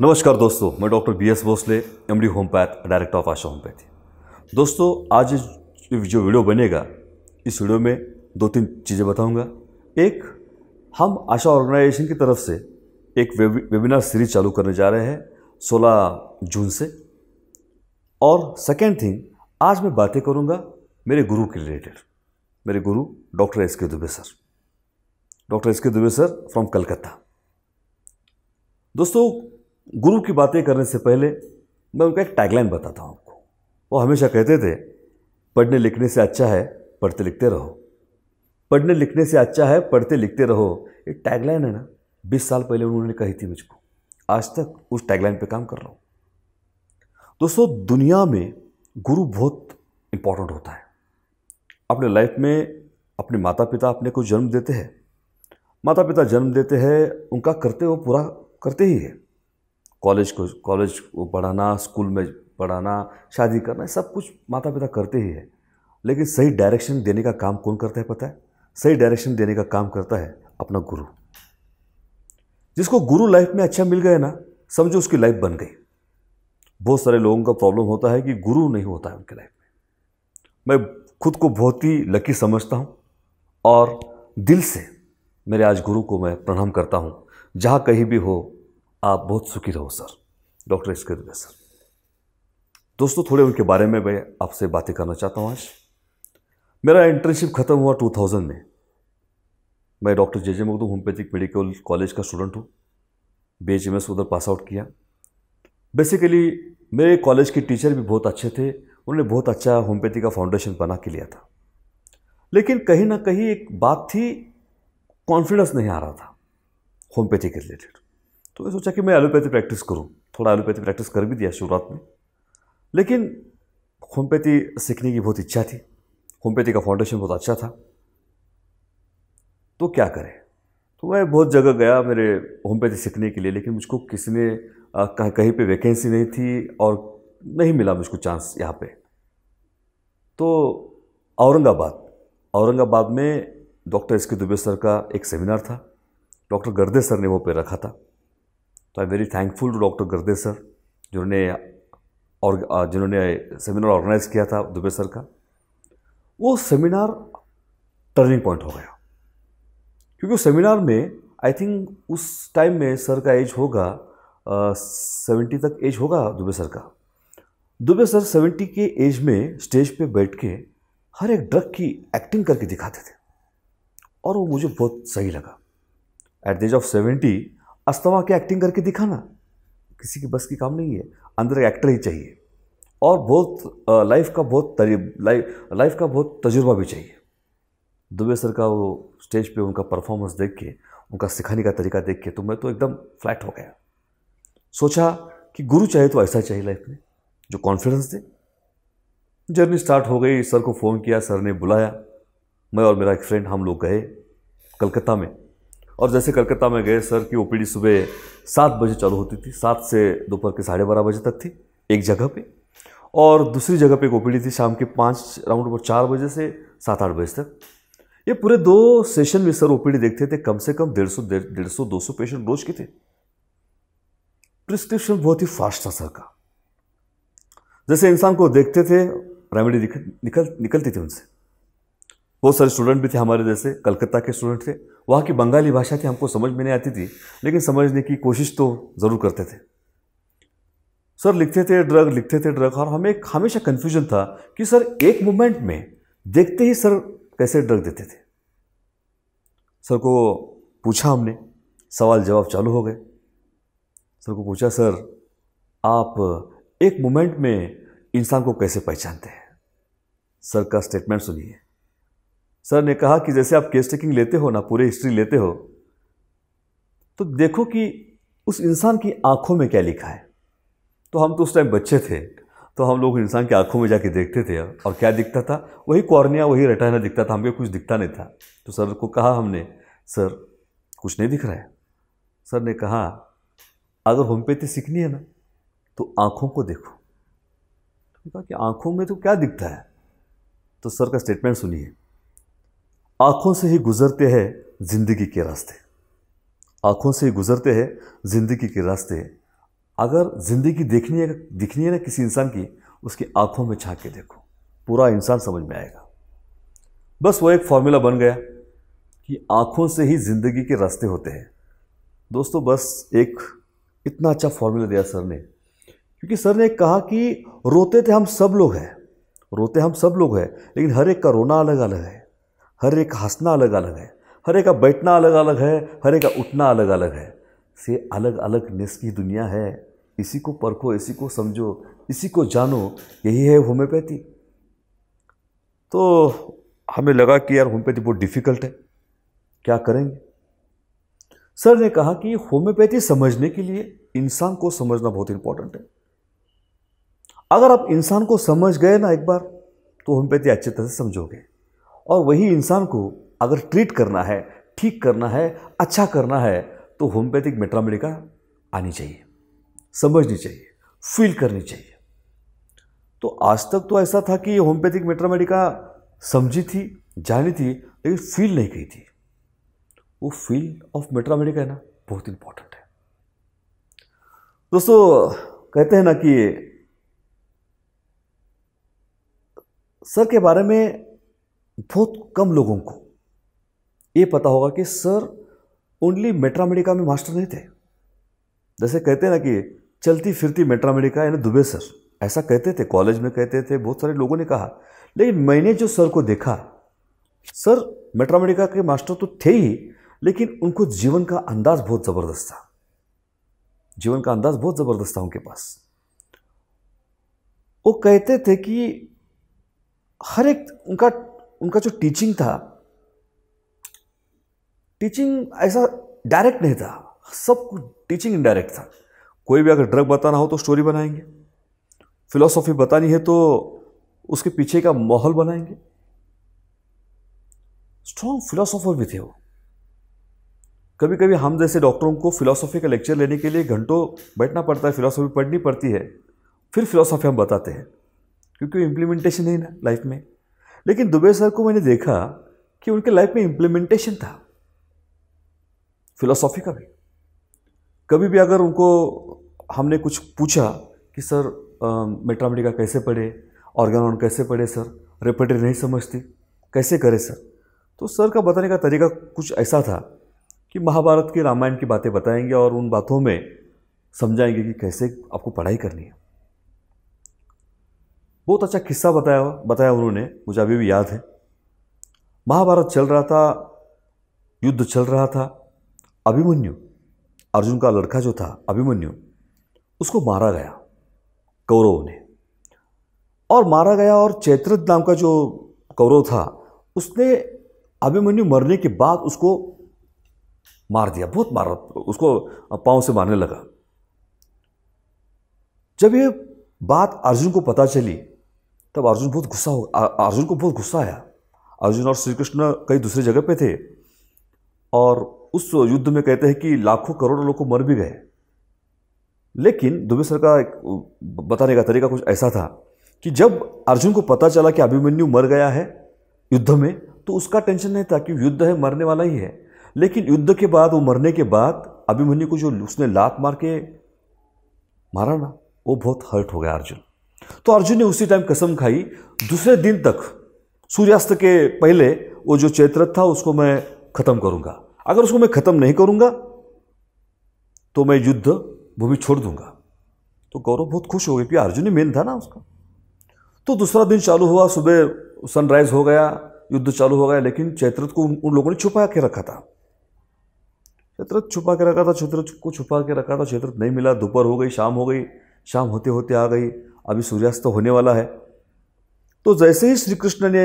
नमस्कार दोस्तों मैं doctor B S Bhosle M D homeopath director of Asha homeopathy दोस्तों आज जो वीडियो बनेगा इस वीडियो में दो तीन चीज़ें बताऊंगा एक हम आशा ऑर्गेनाइजेशन की तरफ से एक वेबिनार सीरीज चालू करने जा रहे हैं 16 जून से और सेकेंड थिंग आज मैं बातें करूँगा मेरे गुरु के रिलेटेड मेरे गुरु डॉक्टर एस के दुबे सर डॉक्टर एस के दुबे सर फ्रॉम कलकत्ता दोस्तों गुरु की बातें करने से पहले मैं उनका एक टैगलाइन बताता हूँ आपको वो हमेशा कहते थे पढ़ने लिखने से अच्छा है पढ़ते लिखते रहो पढ़ने लिखने से अच्छा है पढ़ते लिखते रहो ये टैगलाइन है ना बीस साल पहले उन्होंने कही थी मुझको आज तक उस टैगलाइन पे काम कर रहा हूँ दोस्तों दुनिया में गुरु बहुत इम्पॉर्टेंट होता है अपने लाइफ में अपने माता पिता अपने को जन्म देते हैं माता पिता जन्म देते हैं उनका करते वो पूरा करते ही है कॉलेज को कॉलेज को पढ़ाना स्कूल में पढ़ाना शादी करना सब कुछ माता पिता करते ही है लेकिन सही डायरेक्शन देने का काम कौन करता है पता है सही डायरेक्शन देने का काम करता है अपना गुरु जिसको गुरु लाइफ में अच्छा मिल गया ना समझो उसकी लाइफ बन गई बहुत सारे लोगों का प्रॉब्लम होता है कि गुरु नहीं होता है उनकी लाइफ में मैं खुद को बहुत ही लकी समझता हूँ और दिल से मेरे आज गुरु को मैं प्रणाम करता हूँ जहाँ कहीं भी हो आप बहुत सुखी रहो सर डॉक्टर इसके दुबे सर दोस्तों थोड़े उनके बारे में मैं आपसे बातें करना चाहता हूँ आज मेरा इंटर्नशिप ख़त्म हुआ 2000 में मैं doctor J J Makhdoom homeopathic medical college का स्टूडेंट हूँ बी एच एम एस उधर पास आउट किया बेसिकली मेरे कॉलेज के टीचर भी बहुत अच्छे थे उन्होंने बहुत अच्छा होम्योपैथी का फाउंडेशन बना के लिया था लेकिन कहीं ना कहीं एक बात थी कॉन्फिडेंस नहीं आ रहा था होम्योपैथी के रिलेटेड तो मैं सोचा कि मैं एलोपैथी प्रैक्टिस करूँ थोड़ा एलोपैथी प्रैक्टिस कर भी दिया शुरुआत में लेकिन होम्योपैथी सीखने की बहुत इच्छा थी होम्योपैथी का फाउंडेशन बहुत अच्छा था तो क्या करें तो मैं बहुत जगह गया मेरे होम्योपैथी सीखने के लिए लेकिन मुझको किसी ने कहीं पे वैकेंसी नहीं थी और नहीं मिला मुझको चांस यहाँ पे तो औरंगाबाद औरंगाबाद में डॉक्टर एस के दुबे सर का एक सेमिनार था डॉक्टर गर्दे सर ने वो पे रखा था तो I very thankful to doctor Garde sir जिन्होंने और जिन्होंने सेमिनार ऑर्गेनाइज़ किया था दुबे सर का वो सेमिनार टर्निंग पॉइंट हो गया क्योंकि उस सेमिनार में आई थिंक उस टाइम में सर का एज होगा सेवेंटी तक एज होगा दुबे सर का दुबे सर सेवेंटी के एज में स्टेज पे बैठ के हर एक ड्रग की एक्टिंग करके दिखाते थे और वो मुझे बहुत सही लगा at the age of seventy अस्तवा के एक्टिंग करके दिखाना किसी की बस की काम नहीं है अंदर एक्टर ही चाहिए और बहुत लाइफ का बहुत लाइफ लाइफ का बहुत तजुर्बा भी चाहिए दुबे सर का वो स्टेज पे उनका परफॉर्मेंस देख के उनका सिखाने का तरीका देख के तो मैं तो एकदम फ्लैट हो गया सोचा कि गुरु चाहे तो ऐसा चाहिए लाइफ में जो कॉन्फिडेंस दे जर्नी स्टार्ट हो गई सर को फ़ोन किया सर ने बुलाया मैं और मेरा एक फ्रेंड हम लोग गए कलकत्ता में और जैसे कलकत्ता में गए सर की ओपीडी सुबह सात बजे चालू होती थी सात से दोपहर के साढ़े बारह बजे तक थी एक जगह पे और दूसरी जगह पे एक ओपीडी थी शाम के पाँच राउंड पर चार बजे से सात आठ बजे तक ये पूरे दो सेशन में सर ओपीडी देखते थे कम से कम डेढ़ सौ डेढ़ सौ दो सौ पेशेंट रोज के थे प्रिस्क्रिप्शन बहुत ही फास्ट था सर का जैसे इंसान को देखते थे रेमेडी निकल निकलती थी उनसे बहुत सारे स्टूडेंट भी थे हमारे जैसे कलकत्ता के स्टूडेंट थे वहाँ की बंगाली भाषा थी हमको समझ में नहीं आती थी लेकिन समझने की कोशिश तो ज़रूर करते थे सर लिखते थे ड्रग लिखते थे ड्रग और हमें हमेशा कन्फ्यूजन था कि सर एक मोमेंट में देखते ही सर कैसे ड्रग देते थे सर को पूछा हमने सवाल जवाब चालू हो गए सर को पूछा सर आप एक मोमेंट में इंसान को कैसे पहचानते हैं सर का स्टेटमेंट सुनिए सर ने कहा कि जैसे आप केस टेकिंग लेते हो ना पूरे हिस्ट्री लेते हो तो देखो कि उस इंसान की आंखों में क्या लिखा है तो हम तो उस टाइम बच्चे थे तो हम लोग इंसान की आंखों में जाके देखते थे और क्या दिखता था वही कॉर्निया वही रटाना दिखता था हमको कुछ दिखता नहीं था तो सर को कहा हमने सर कुछ नहीं दिख रहा है सर ने कहा अगर होम्योपैथी सीखनी है ना तो आँखों को देखो तो कहा कि आँखों में तो क्या दिखता है तो सर का स्टेटमेंट सुनिए आँखों से ही गुजरते हैं ज़िंदगी के रास्ते आँखों से ही गुजरते हैं ज़िंदगी के रास्ते अगर ज़िंदगी देखनी है दिखनी है ना किसी इंसान की उसकी आँखों में छाक के देखो पूरा इंसान समझ में आएगा बस वो एक फॉर्मूला बन गया कि आँखों से ही ज़िंदगी के रास्ते होते हैं दोस्तों बस एक इतना अच्छा फॉर्मूला दिया सर ने क्योंकि सर ने कहा कि रोते थे हम सब लोग हैं रोते हम सब लोग हैं लेकिन हर एक का रोना अलग अलग है हर एक हंसना अलग अलग है हर एक का बैठना अलग अलग है हर एक का उठना अलग अलग है से अलग अलग नेस की दुनिया है इसी को परखो इसी को समझो इसी को जानो यही है होम्योपैथी तो हमें लगा कि यार होम्योपैथी बहुत डिफ़िकल्ट है क्या करेंगे सर ने कहा कि होम्योपैथी समझने के लिए इंसान को समझना बहुत इंपॉर्टेंट है अगर आप इंसान को समझ गए ना एक बार तो होम्योपैथी अच्छे तरह से समझोगे और वही इंसान को अगर ट्रीट करना है ठीक करना है अच्छा करना है तो होम्योपैथिक मेट्रामेडिका आनी चाहिए समझनी चाहिए फील करनी चाहिए तो आज तक तो ऐसा था कि होम्योपैथिक मेट्रामेडिका समझी थी जानी थी लेकिन फील नहीं की थी वो फील ऑफ मेट्रामेडिका है ना बहुत इंपॉर्टेंट है दोस्तों कहते हैं ना कि सर के बारे में बहुत कम लोगों को ये पता होगा कि सर ओनली मेट्रा मेडिका में मास्टर नहीं थे जैसे कहते हैं ना कि चलती फिरती मेट्रा मेडिका यानी दुबे सर ऐसा कहते थे कॉलेज में कहते थे बहुत सारे लोगों ने कहा लेकिन मैंने जो सर को देखा सर मेट्रा मेडिका के मास्टर तो थे ही लेकिन उनको जीवन का अंदाज बहुत ज़बरदस्त था जीवन का अंदाज बहुत ज़बरदस्त था उनके पास वो कहते थे कि हर एक उनका उनका जो टीचिंग था टीचिंग ऐसा डायरेक्ट नहीं था सब कुछ टीचिंग इनडायरेक्ट था कोई भी अगर ड्रग बताना हो तो स्टोरी बनाएंगे फिलोसॉफी बतानी है तो उसके पीछे का माहौल बनाएंगे स्ट्रॉन्ग फिलोसोफर भी थे वो कभी कभी हम जैसे डॉक्टरों को फिलोसॉफी का लेक्चर लेने के लिए घंटों बैठना पड़ता है फिलोसॉफी पढ़नी पड़ती है फिर फिलोसॉफी हम बताते हैं क्योंकि इम्प्लीमेंटेशन है ना लाइफ में लेकिन दुबे सर को मैंने देखा कि उनके लाइफ में इम्प्लीमेंटेशन था फिलोसॉफी का भी कभी भी अगर उनको हमने कुछ पूछा कि सर मेट्रामेटिका कैसे पढ़े ऑर्गेनॉन कैसे पढ़े सर रेपटरी नहीं समझती कैसे करे सर तो सर का बताने का तरीका कुछ ऐसा था कि महाभारत के रामायण की बातें बताएंगे और उन बातों में समझाएंगे कि कैसे आपको पढ़ाई करनी है बहुत अच्छा किस्सा बताया बताया उन्होंने मुझे अभी भी याद है महाभारत चल रहा था युद्ध चल रहा था अभिमन्यु अर्जुन का लड़का जो था अभिमन्यु उसको मारा गया कौरव ने और मारा गया और चैत्रत नाम का जो कौरव था उसने अभिमन्यु मरने के बाद उसको मार दिया बहुत मारा उसको पाँव से मारने लगा जब ये बात अर्जुन को पता चली तब अर्जुन बहुत गुस्सा हो अर्जुन को बहुत गुस्सा आया अर्जुन और श्री कृष्ण कई दूसरे जगह पे थे और उस युद्ध में कहते हैं कि लाखों करोड़ों लोग को मर भी गए लेकिन दुबे सर का बताने का तरीका कुछ ऐसा था कि जब अर्जुन को पता चला कि अभिमन्यु मर गया है युद्ध में तो उसका टेंशन नहीं था कि युद्ध है मरने वाला ही है लेकिन युद्ध के बाद वो मरने के बाद अभिमन्यु को जो उसने लात मार के मारा ना वो बहुत हर्ट हो गया अर्जुन तो अर्जुन ने उसी टाइम कसम खाई दूसरे दिन तक सूर्यास्त के पहले वो जो चैत्र था उसको मैं ख़त्म करूँगा अगर उसको मैं ख़त्म नहीं करूंगा तो मैं युद्ध भूमि छोड़ दूंगा तो गौरव बहुत खुश हो गए कि अर्जुन ही मेन था ना उसका तो दूसरा दिन चालू हुआ सुबह सनराइज हो गया युद्ध चालू हो गया लेकिन चैत्रत को उन लोगों ने छुपा के रखा था चैत्रत छुपा के रखा था चैत्रत को छुपा के रखा था चैत्रत नहीं मिला दोपहर हो गई शाम हो गई शाम होते होते आ गई अभी सूर्यास्त तो होने वाला है तो जैसे ही श्री कृष्ण ने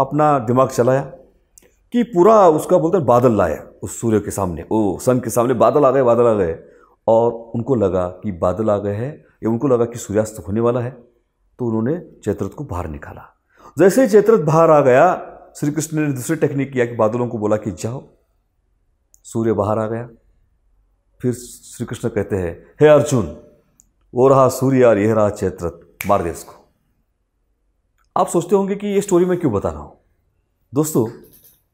अपना दिमाग चलाया कि पूरा उसका बोलते हैं बादल लाया उस सूर्य के सामने ओ सन के सामने बादल आ गए बादल आ गए और उनको लगा कि बादल आ गए हैं या उनको लगा कि सूर्यास्त होने वाला है तो उन्होंने चैत्रथ को बाहर निकाला जैसे ही चैत्रथ बाहर आ गया श्री कृष्ण ने दूसरे टेक्निक किया कि बादलों को बोला कि जाओ सूर्य बाहर आ गया फिर श्री कृष्ण कहते हैं हे अर्जुन वो रहा सूर्य और यह रहा चैत्रत बारदेस को आप सोचते होंगे कि ये स्टोरी मैं क्यों बता रहा हूँ दोस्तों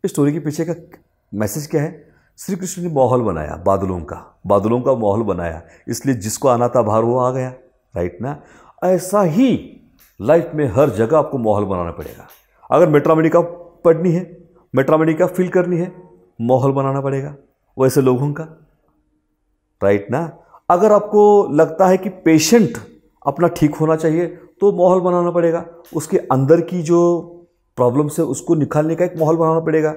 इस स्टोरी के पीछे का मैसेज क्या है श्री कृष्ण ने माहौल बनाया बादलों का बादलों का माहौल बनाया इसलिए जिसको आना था बाहर वो आ गया राइट ना ऐसा ही लाइफ में हर जगह आपको माहौल बनाना पड़ेगा अगर मेट्रामेडिका पढ़नी है मेट्रामेडिका फील करनी है माहौल बनाना पड़ेगा वैसे लोगों का राइट ना अगर आपको लगता है कि पेशेंट अपना ठीक होना चाहिए तो माहौल बनाना पड़ेगा उसके अंदर की जो प्रॉब्लम्स है उसको निकालने का एक माहौल बनाना पड़ेगा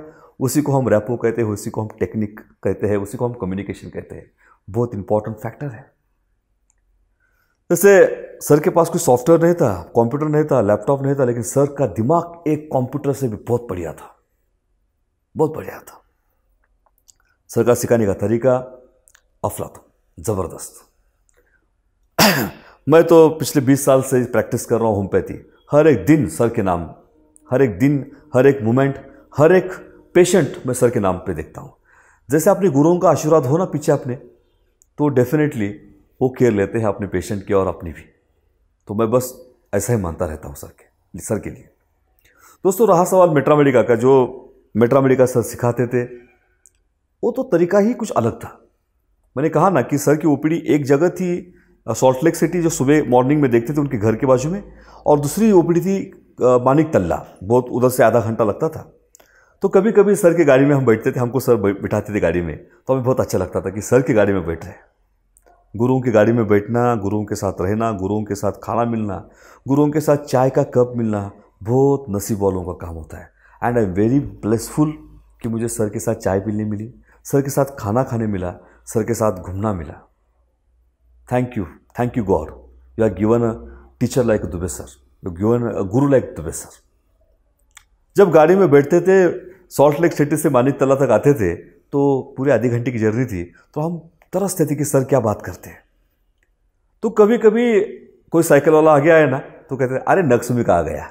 उसी को हम रैपो कहते हैं उसी को हम टेक्निक कहते हैं उसी को हम कम्युनिकेशन कहते हैं बहुत इंपॉर्टेंट फैक्टर है जैसे सर के पास कोई सॉफ्टवेयर नहीं था कंप्यूटर नहीं था लैपटॉप नहीं था लेकिन सर का दिमाग एक कंप्यूटर से भी बहुत बढ़िया था बहुत बढ़िया था सर का सिखाने का तरीका अफलात ज़बरदस्त मैं तो पिछले 20 साल से प्रैक्टिस कर रहा हूँ होम्योपैथी हर एक दिन सर के नाम हर एक दिन हर एक मोमेंट हर एक पेशेंट मैं सर के नाम पे देखता हूँ जैसे अपने गुरुओं का आशीर्वाद हो ना पीछे अपने तो डेफिनेटली वो केयर लेते हैं अपने पेशेंट की और अपनी भी तो मैं बस ऐसा ही मानता रहता हूँ सर के सर के लिए दोस्तों रहा सवाल मेट्रामेडिका का जो मेट्रामेडिका सर सिखाते थे वो तो तरीका ही कुछ अलग था मैंने कहा ना कि सर की ओपीडी एक जगह थी सॉल्ट लेक सिटी जो सुबह मॉर्निंग में देखते थे उनके घर के बाजू में और दूसरी ओपीडी थी मानिक तल्ला बहुत उधर से आधा घंटा लगता था तो कभी कभी सर की गाड़ी में हम बैठते थे हमको सर बिठाते थे गाड़ी में तो हमें बहुत अच्छा लगता था कि सर की गाड़ी में बैठ रहे हैं गुरुओं की गाड़ी में बैठना गुरुओं के साथ रहना गुरुओं के साथ खाना मिलना गुरुओं के साथ चाय का कप मिलना बहुत नसीब वालों का काम होता है and I am very blessful कि मुझे सर के साथ चाय पीने मिली सर के साथ खाना खाने मिला सर के साथ घूमना मिला thank you thank you God you are given a teacher like Dubey sir you given guru like Dubey sir जब गाड़ी में बैठते थे सॉल्ट लेक सिटी से मानिक तला तक आते थे तो पूरे आधी घंटे की जर्नी थी तो हम तरसते थे कि सर क्या बात करते हैं तो कभी कभी कोई साइकिल वाला आ गया है ना तो कहते हैं अरे नक्स में कहा गया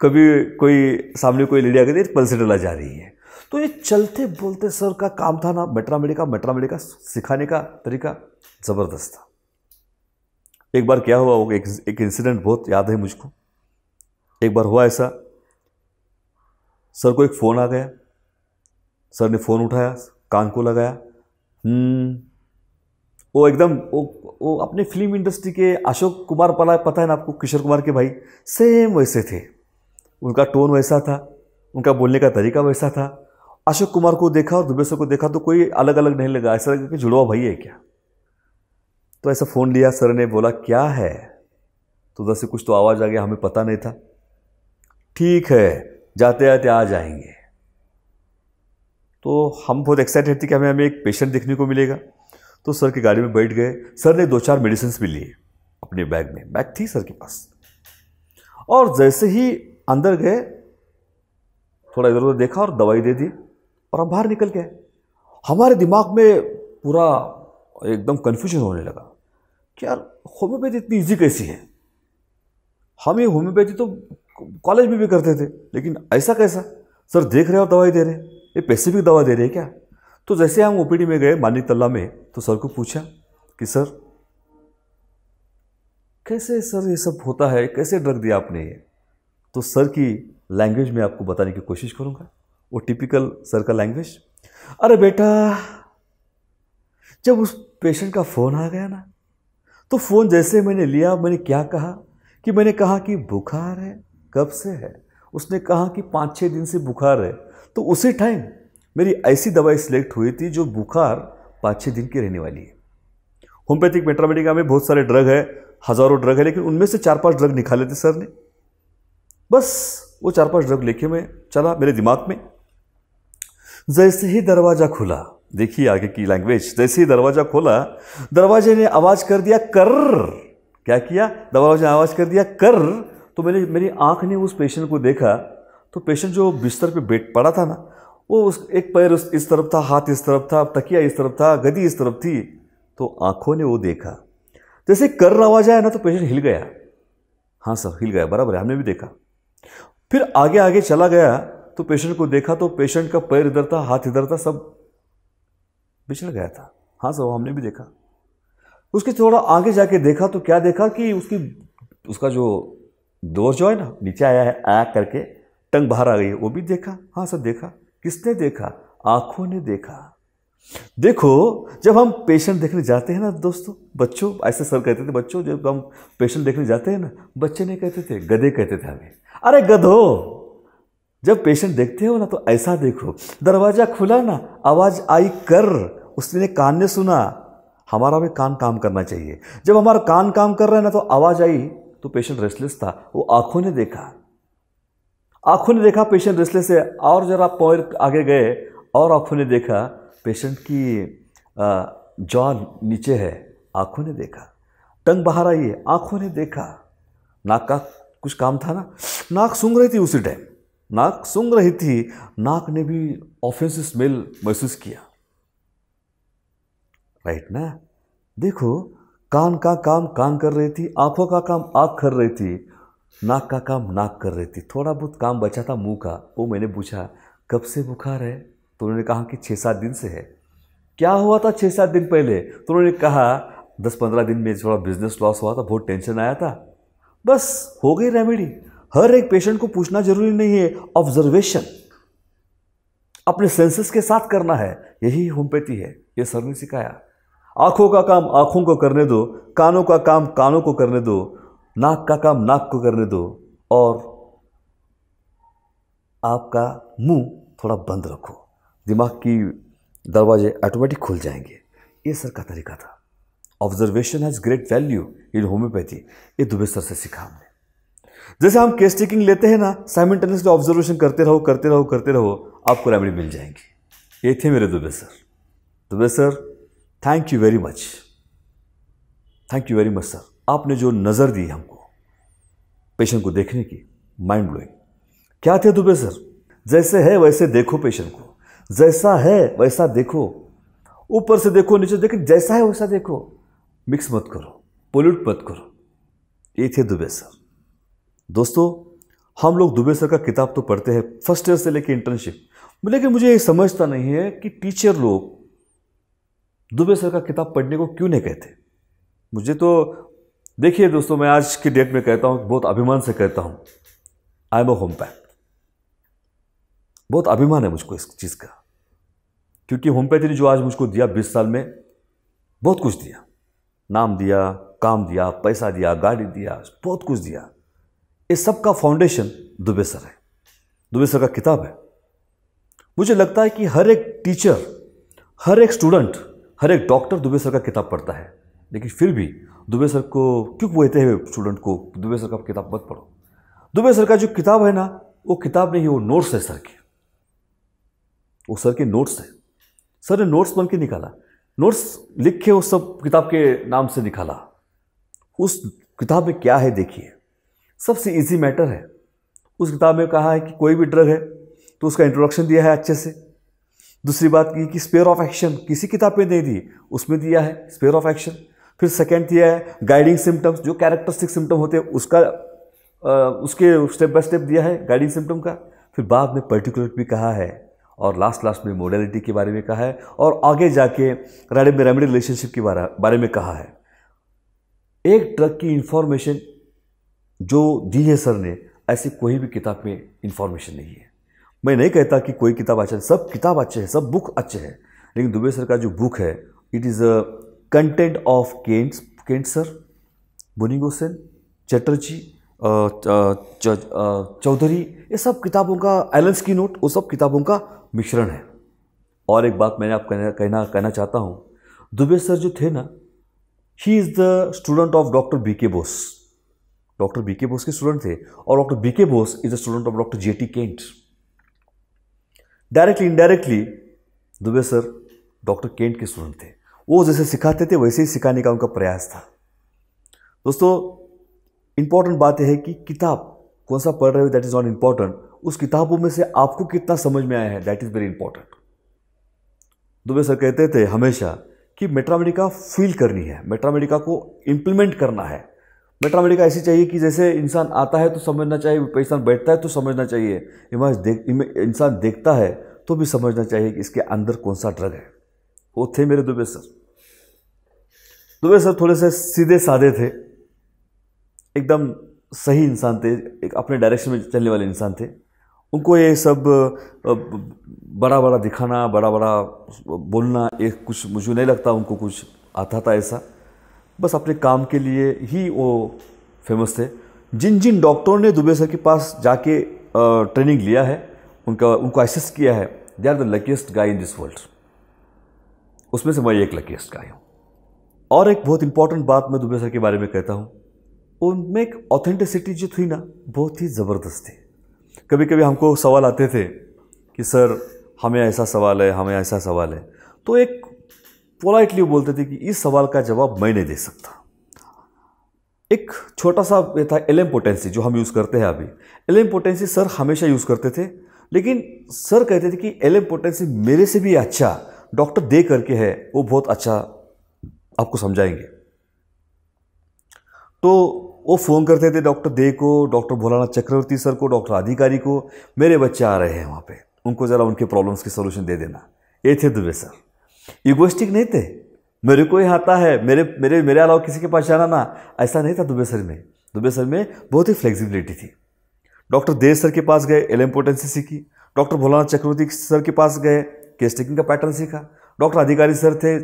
कभी कोई सामने कोई लेडी आ गई थी डला जा रही है तो ये चलते बोलते सर का काम था ना मेट्रामेडिका मेट्रामेडिका सिखाने का तरीका ज़बरदस्त था एक बार क्या हुआ वो एक एक इंसिडेंट बहुत याद है मुझको एक बार हुआ ऐसा सर को एक फ़ोन आ गया सर ने फ़ोन उठाया कान को लगाया हम्म, वो एकदम वो वो अपने फिल्म इंडस्ट्री के अशोक कुमार पला पता है ना आपको किशोर कुमार के भाई सेम वैसे थे उनका टोन वैसा था उनका बोलने का तरीका वैसा था अशोक कुमार को देखा और दुबे सर को देखा तो कोई अलग अलग नहीं लगा ऐसा लगा कि जुड़वा भाई है क्या तो ऐसा फ़ोन लिया सर ने बोला क्या है तो उधर से कुछ तो आवाज़ आ गया हमें पता नहीं था ठीक है जाते जाते आ जाएंगे तो हम बहुत एक्साइटेड थे कि हमें हमें एक पेशेंट देखने को मिलेगा तो सर की गाड़ी में बैठ गए सर ने दो चार मेडिसिन भी लिए अपने बैग में बैग थी सर के पास और जैसे ही अंदर गए थोड़ा इधर उधर देखा और दवाई दे दी और हम बाहर निकल गए हमारे दिमाग में पूरा एकदम कन्फ्यूजन होने लगा कि यार होम्योपैथी इतनी ईजी कैसी है हम ये होम्योपैथी तो कॉलेज में भी करते थे लेकिन ऐसा कैसा सर देख रहे हो दवाई दे रहे ये पेसिफिक दवा दे रहे हैं क्या तो जैसे हम ओपीडी में गए मानिक तल्ला में तो सर को पूछा कि सर कैसे सर ये सब होता है कैसे ड्रग दिया आपने ये तो सर की लैंग्वेज में आपको बताने की कोशिश करूँगा वो टिपिकल सर का लैंग्वेज अरे बेटा जब उस पेशेंट का फ़ोन आ गया ना तो फ़ोन जैसे मैंने लिया मैंने क्या कहा कि मैंने कहा कि बुखार है कब से है उसने कहा कि पाँच छः दिन से बुखार है तो उसी टाइम मेरी ऐसी दवाई सिलेक्ट हुई थी जो बुखार पाँच छः दिन की रहने वाली है होम्योपैथिक मेट्रामेडिका में बहुत सारे ड्रग है हज़ारों ड्रग है लेकिन उनमें से चार पांच ड्रग निकाले थे सर ने बस वो चार पांच ड्रग लेके मैं चला मेरे दिमाग में जैसे ही दरवाज़ा खुला देखिए आगे की लैंग्वेज जैसे ही दरवाज़ा खोला दरवाजे ने आवाज़ कर दिया कर क्या किया दरवाजे ने आवाज़ कर दिया कर तो मैंने मेरी आंख ने उस पेशेंट को देखा तो पेशेंट जो बिस्तर पे बैठ पड़ा था ना वो उस एक पैर उस इस तरफ था हाथ इस तरफ था तकिया इस तरफ था गदी इस तरफ थी तो आंखों ने वो देखा जैसे कर आवाज़ आया ना तो पेशेंट हिल गया हाँ सर हिल गया बराबर है हमने भी देखा फिर आगे आगे चला गया तो पेशेंट को देखा तो पेशेंट का पैर इधर था हाथ इधर था सब बिछड़ गया था हाँ सब हमने भी देखा उसके थोड़ा आगे जाके देखा तो क्या देखा कि उसकी उसका जो दोष जो है ना नीचे आया है आ करके टंग बाहर आ गई है वो भी देखा हाँ सब देखा किसने देखा आंखों ने देखा देखो जब हम पेशेंट देखने जाते हैं ना दोस्तों बच्चों ऐसे सर कहते थे बच्चों जब हम पेशेंट देखने जाते हैं ना बच्चे नहीं कहते थे गधे कहते थे हमें अरे गधो जब पेशेंट देखते हो ना तो ऐसा देखो दरवाज़ा खुला ना आवाज़ आई कर उसने कान ने सुना हमारा भी कान काम करना चाहिए जब हमारा कान काम कर रहा है ना तो आवाज़ आई तो पेशेंट रेस्टलेस था वो आंखों ने देखा आंखों ने देखा पेशेंट रेस्टलेस है और जरा पैर आगे गए और आंखों ने देखा पेशेंट की जॉ नीचे है आंखों ने देखा टंग बाहर आई है आंखों ने देखा नाक का कुछ काम था ना नाक सूंघ रही थी उसी टाइम नाक सूंघ रही थी नाक ने भी ऑफेंसिव स्मेल महसूस किया राइट ना देखो कान का काम कान कर रही थी आंखों का काम आंख कर रही थी नाक का काम नाक कर रही थी थोड़ा बहुत काम बचा था मुंह का वो मैंने पूछा कब से बुखार है तो उन्होंने कहा कि छः सात दिन से है क्या हुआ था छः सात दिन पहले तो उन्होंने कहा दस पंद्रह दिन में थोड़ा बिजनेस लॉस हुआ था बहुत टेंशन आया था बस हो गई रेमेडी हर एक पेशेंट को पूछना जरूरी नहीं है ऑब्जर्वेशन अपने सेंसेस के साथ करना है यही होमपैथी है ये सर ने सिखाया आँखों का काम आँखों को करने दो कानों का काम कानों को करने दो नाक का काम नाक को करने दो और आपका मुंह थोड़ा बंद रखो दिमाग की दरवाजे ऑटोमेटिक खुल जाएंगे ये सर का तरीका था observation has great value in homeopathy ये दुबे सर से सीखा हमने जैसे हम केस टेकिंग लेते हैं ना साइमल्टेनियसली ऑब्जर्वेशन करते रहो करते रहो करते रहो आपको रेमेडी मिल जाएंगी ये थे मेरे Dubey sir Dubey sir thank you very much thank you very much sir आपने जो नज़र दी हमको पेशेंट को देखने की माइंड ब्लोइंग क्या थे दुबे सर जैसे है वैसे देखो पेशेंट को जैसा है वैसा देखो ऊपर से देखो नीचे देखो जैसा है वैसा देखो मिक्स मत करो पोल्यूट मत करो ये थे दुबे सर दोस्तों हम लोग दुबे सर का किताब तो पढ़ते हैं फर्स्ट ईयर से लेकर इंटर्नशिप लेकिन मुझे ये समझता नहीं है कि टीचर लोग दुबे सर का किताब पढ़ने को क्यों नहीं कहते मुझे तो देखिए दोस्तों मैं आज की डेट में कहता हूँ बहुत अभिमान से कहता हूँ I am a homeopath बहुत अभिमान है मुझको इस चीज़ का क्योंकि होमपैथी ने जो आज मुझको दिया बीस साल में बहुत कुछ दिया नाम दिया काम दिया पैसा दिया गाड़ी दिया बहुत कुछ दिया ये सब का फाउंडेशन दुबे सर है दुबे सर का किताब है मुझे लगता है कि हर एक टीचर हर एक स्टूडेंट हर एक डॉक्टर दुबे सर का किताब पढ़ता है लेकिन फिर भी दुबे सर को क्यों कहते हैं स्टूडेंट को दुबे सर का किताब मत पढ़ो दुबे सर का जो किताब है ना वो किताब नहीं वो नोट्स है सर के वो सर के नोट्स है सर ने नोट्स बन के निकाला नोट्स लिख के वो सब किताब के नाम से निकाला उस किताब में क्या है देखिए सबसे इजी मैटर है उस किताब में कहा है कि कोई भी ड्रग है तो उसका इंट्रोडक्शन दिया है अच्छे से दूसरी बात की कि स्पेयर ऑफ एक्शन किसी किताब पे नहीं दी उसमें दिया है स्पेयर ऑफ एक्शन फिर सेकेंड दिया है गाइडिंग सिम्टम्स जो कैरेक्टरिस्टिक सिम्टम होते हैं उसका आ, उसके स्टेप बाय स्टेप दिया है गाइडिंग सिम्टम का फिर बाद में पर्टिकुलर भी कहा है और लास्ट लास्ट में मोडेलिटी के बारे में कहा है और आगे जाके रेडी में रेमेडी रिलेशनशिप के बारे में कहा है एक ड्रग की इन्फॉर्मेशन जो दी है सर ने ऐसी कोई भी किताब में इन्फॉर्मेशन नहीं है मैं नहीं कहता कि कोई किताब अच्छा सब किताब अच्छे हैं सब बुक अच्छे हैं लेकिन दुबे सर का जो बुक है it is a content of Kent's Kent sir बुनिंग सेन चटर्जी चौधरी ये सब किताबों का एलेंस की नोट वो सब किताबों का मिश्रण है और एक बात मैंने आप कहना कहना कहना चाहता हूँ दुबे सर जो थे ना he is the student of doctor B K Bose doctor B K Bose के स्टूडेंट थे और doctor B K Bose is the student of doctor J T Kent directly indirectly Dubey sir doctor Kent के स्टूडेंट थे वो जैसे सिखाते थे वैसे ही सिखाने का उनका प्रयास था दोस्तों इंपॉर्टेंट बात यह है कि किताब कौन सा पढ़ रहे हो दैट इज़ नॉट इम्पॉर्टेंट उस किताबों में से आपको कितना समझ में आया है that is very important Dubey sir कहते थे हमेशा कि मेट्रामेडिका फील करनी है मेट्रामेडिका को इम्प्लीमेंट करना है मेट्रामेडिका ऐसी चाहिए कि जैसे इंसान आता है तो समझना चाहिए इंसान बैठता है तो समझना चाहिए इमेज देख इंसान देखता है तो भी समझना चाहिए कि इसके अंदर कौन सा ड्रग है वो थे मेरे दुबे सर दुबे सर थोड़े से सीधे साधे थे एकदम सही इंसान थे एक अपने डायरेक्शन में चलने वाले इंसान थे उनको ये सब बड़ा बड़ा दिखाना बड़ा बड़ा बोलना एक कुछ मुझे नहीं लगता उनको कुछ आता था ऐसा बस अपने काम के लिए ही वो फेमस थे जिन जिन डॉक्टरों ने दुबे सर के पास जाके ट्रेनिंग लिया है उनका उनको असिस्ट किया है they are the luckiest guy in this world उसमें से मैं एक लकीस्ट गाय हूँ और एक बहुत इंपॉर्टेंट बात मैं दुबे सर के बारे में कहता हूँ उनमें एक ऑथेंटिसिटी जो थी ना बहुत ही ज़बरदस्त थी कभी कभी हमको सवाल आते थे कि सर हमें ऐसा सवाल है हमें ऐसा सवाल है तो एक पोलाइटली बोलते थे कि इस सवाल का जवाब मैं नहीं दे सकता एक छोटा सा ये था एल पोटेंसी जो हम यूज़ करते हैं अभी एल पोटेंसी सर हमेशा यूज़ करते थे लेकिन सर कहते थे कि एल पोटेंसी मेरे से भी अच्छा डॉक्टर दे करके है वो बहुत अच्छा आपको समझाएंगे तो वो फ़ोन करते थे डॉक्टर दे को डॉक्टर भोलाना चक्रवर्ती सर को डॉक्टर अधिकारी को मेरे बच्चे आ रहे हैं वहाँ पे उनको ज़रा उनके प्रॉब्लम्स के सोल्यूशन दे देना ये थे दुबे सर इगोस्टिक नहीं थे मेरे को ही आता है मेरे मेरे मेरे अलावा किसी के पास जाना ना ऐसा नहीं था दुबे सर में दुबे सर में बहुत ही फ्लेक्सिबिलिटी थी डॉक्टर देव सर के पास गए एल एम्पोर्टेंसी सीखी डॉक्टर भोलानाथ चक्रवर्ती सर के पास गए केस टेकिंग का पैटर्न सीखा डॉक्टर अधिकारी सर थे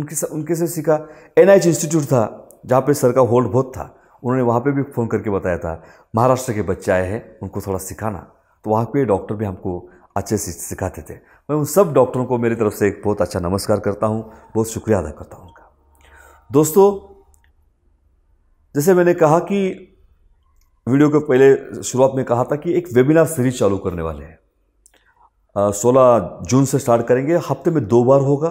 उनके उनके से सीखा एन इंस्टीट्यूट था जहाँ पे सर का होल्ड बहुत था उन्होंने वहाँ पे भी फ़ोन करके बताया था महाराष्ट्र के बच्चे आए हैं उनको थोड़ा सिखाना तो वहाँ पे डॉक्टर भी हमको अच्छे से सिखाते थे मैं उन सब डॉक्टरों को मेरी तरफ से एक बहुत अच्छा नमस्कार करता हूँ बहुत शुक्रिया अदा करता हूँ उनका दोस्तों जैसे मैंने कहा कि वीडियो के पहले शुरुआत में कहा था कि एक वेबिनार सीरीज चालू करने वाले हैं सोलह जून से स्टार्ट करेंगे हफ्ते में दो बार होगा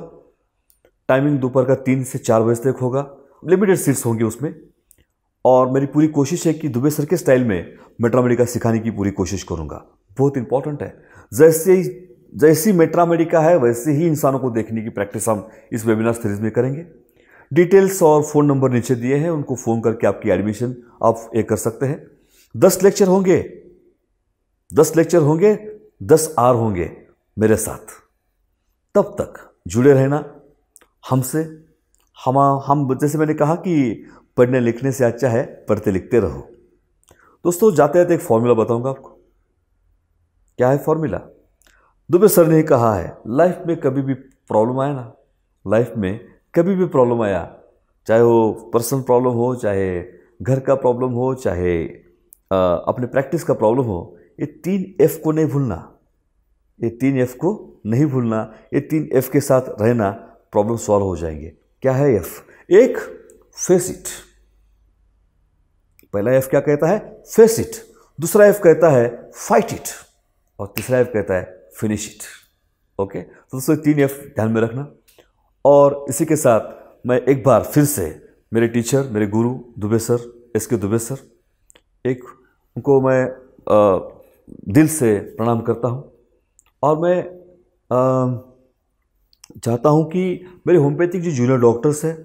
टाइमिंग दोपहर का तीन से चार बजे तक होगा लिमिटेड सीट्स होंगी उसमें और मेरी पूरी कोशिश है कि दुबे सर के स्टाइल में मेट्रामेडिका सिखाने की पूरी कोशिश करूँगा बहुत इंपॉर्टेंट है जैसे जैसी मेट्रा मेडिका है वैसे ही इंसानों को देखने की प्रैक्टिस हम इस वेबिनार सीरीज में करेंगे डिटेल्स और फ़ोन नंबर नीचे दिए हैं उनको फ़ोन करके आपकी एडमिशन आप ये कर सकते हैं दस लेक्चर होंगे दस लेक्चर होंगे दस आर होंगे मेरे साथ तब तक जुड़े रहना हमसे हम हम जैसे मैंने कहा कि पढ़ने लिखने से अच्छा है पढ़ते लिखते रहो दोस्तों जाते जाते एक फॉर्मूला बताऊंगा आपको क्या है फॉर्मूला दुबे सर ने कहा है लाइफ में कभी भी प्रॉब्लम आया ना लाइफ में कभी भी प्रॉब्लम आया चाहे वो पर्सनल प्रॉब्लम हो चाहे घर का प्रॉब्लम हो चाहे आ, अपने प्रैक्टिस का प्रॉब्लम हो ये तीन एफ को नहीं भूलना ये तीन एफ को नहीं भूलना ये तीन एफ के साथ रहना प्रॉब्लम सॉल्व हो जाएंगे क्या है एफ एक फेस इट पहला एफ क्या कहता है फेस इट दूसरा एफ कहता है फाइट इट और तीसरा एफ कहता है फिनिश इट ओके तो दोस्तों तीन एफ ध्यान में रखना और इसी के साथ मैं एक बार फिर से मेरे टीचर मेरे गुरु दुबे सर एस के दुबे सर एक उनको मैं आ, दिल से प्रणाम करता हूँ और मैं आ, चाहता हूँ कि मेरे होम्योपैथिक जो जूनियर डॉक्टर्स हैं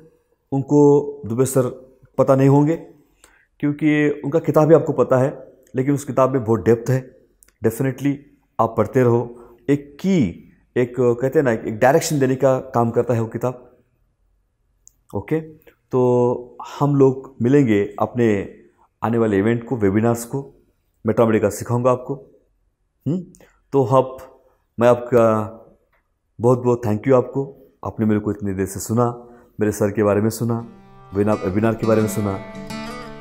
उनको दुबे सर पता नहीं होंगे क्योंकि उनका किताब भी आपको पता है लेकिन उस किताब में बहुत डेप्थ है डेफिनेटली आप पढ़ते रहो एक की एक कहते हैं ना एक डायरेक्शन देने का काम करता है वो किताब ओके तो हम लोग मिलेंगे अपने आने वाले इवेंट को वेबिनार्स को मेटामेडी का सिखाऊंगा आपको हुँ? हम्म? तो हब मैं आपका बहुत बहुत थैंक यू आपको आपने मेरे को इतनी देर से सुना मेरे सर के बारे में सुना वेबिनार के बारे में सुना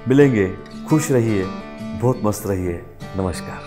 मिलेंगे खुश रहिए बहुत मस्त रहिए नमस्कार